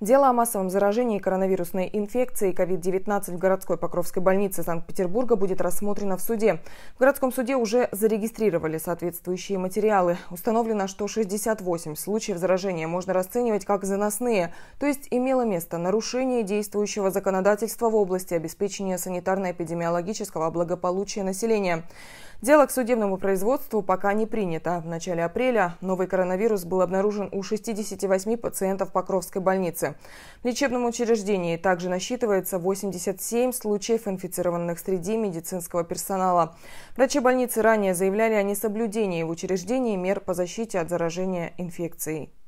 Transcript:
Дело о массовом заражении коронавирусной инфекцией COVID-19 в городской Покровской больнице Санкт-Петербурга будет рассмотрено в суде. В городском суде уже зарегистрировали соответствующие материалы. Установлено, что 68 случаев заражения можно расценивать как заносные, то есть имело место нарушение действующего законодательства в области обеспечения санитарно-эпидемиологического благополучия населения. Дело к судебному производству пока не принято. В начале апреля новый коронавирус был обнаружен у 68 пациентов Покровской больницы. В лечебном учреждении также насчитывается 87 случаев инфицированных среди медицинского персонала. Врачи больницы ранее заявляли о несоблюдении в учреждении мер по защите от заражения инфекцией.